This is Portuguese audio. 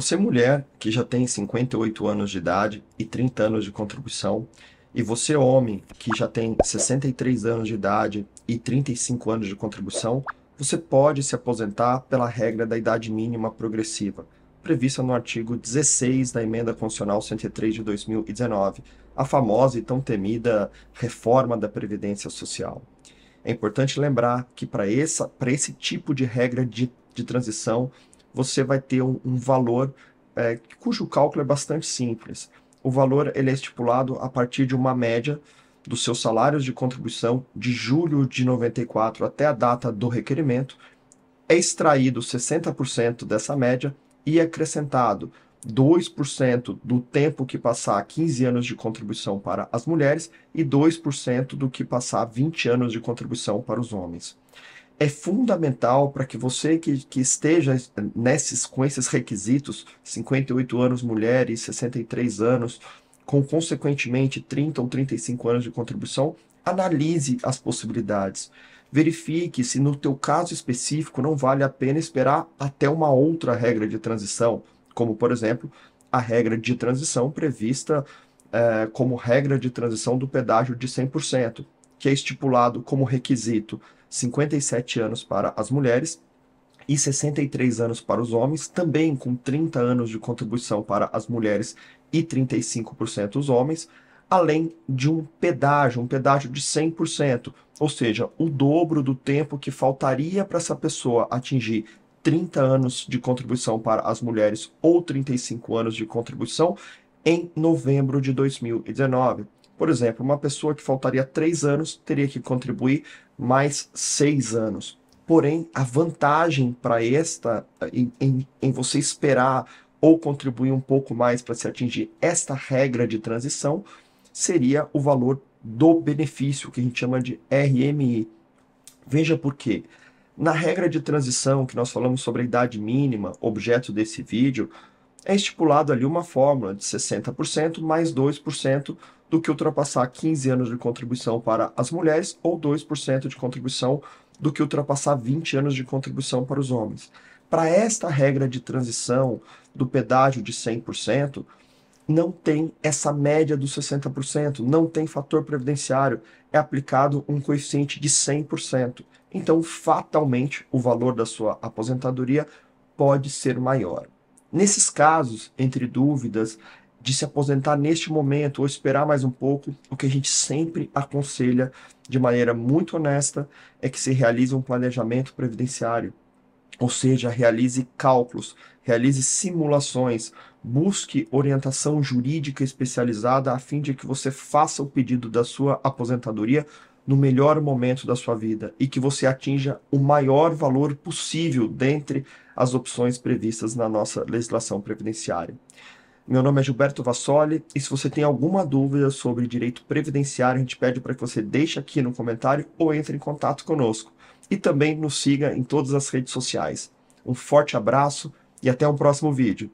Você, é mulher, que já tem 58 anos de idade e 30 anos de contribuição, e você, é homem, que já tem 63 anos de idade e 35 anos de contribuição, você pode se aposentar pela regra da idade mínima progressiva, prevista no artigo 16 da Emenda Constitucional 103 de 2019, a famosa e tão temida reforma da Previdência Social. É importante lembrar que para esse tipo de regra de, de transição, você vai ter um, um valor é, cujo cálculo é bastante simples. O valor ele é estipulado a partir de uma média dos seus salários de contribuição de julho de 94 até a data do requerimento, é extraído 60% dessa média e é acrescentado 2% do tempo que passar 15 anos de contribuição para as mulheres e 2% do que passar 20 anos de contribuição para os homens é fundamental para que você que, que esteja nesses, com esses requisitos, 58 anos mulher e 63 anos, com consequentemente 30 ou 35 anos de contribuição, analise as possibilidades. Verifique se no teu caso específico não vale a pena esperar até uma outra regra de transição, como por exemplo a regra de transição prevista é, como regra de transição do pedágio de 100%, que é estipulado como requisito 57 anos para as mulheres e 63 anos para os homens, também com 30 anos de contribuição para as mulheres e 35% os homens, além de um pedágio, um pedágio de 100%, ou seja, o dobro do tempo que faltaria para essa pessoa atingir 30 anos de contribuição para as mulheres ou 35 anos de contribuição em novembro de 2019. Por exemplo, uma pessoa que faltaria três anos teria que contribuir mais seis anos. Porém, a vantagem para esta, em, em, em você esperar ou contribuir um pouco mais para se atingir esta regra de transição, seria o valor do benefício, que a gente chama de RMI. Veja por quê. Na regra de transição, que nós falamos sobre a idade mínima, objeto desse vídeo, é estipulado ali uma fórmula de 60% mais 2% do que ultrapassar 15 anos de contribuição para as mulheres ou 2% de contribuição do que ultrapassar 20 anos de contribuição para os homens. Para esta regra de transição do pedágio de 100%, não tem essa média dos 60%, não tem fator previdenciário, é aplicado um coeficiente de 100%. Então, fatalmente, o valor da sua aposentadoria pode ser maior. Nesses casos, entre dúvidas, de se aposentar neste momento ou esperar mais um pouco, o que a gente sempre aconselha de maneira muito honesta é que se realize um planejamento previdenciário. Ou seja, realize cálculos, realize simulações, busque orientação jurídica especializada a fim de que você faça o pedido da sua aposentadoria no melhor momento da sua vida e que você atinja o maior valor possível dentre as opções previstas na nossa legislação previdenciária. Meu nome é Gilberto Vassoli e se você tem alguma dúvida sobre direito previdenciário, a gente pede para que você deixe aqui no comentário ou entre em contato conosco. E também nos siga em todas as redes sociais. Um forte abraço e até um próximo vídeo.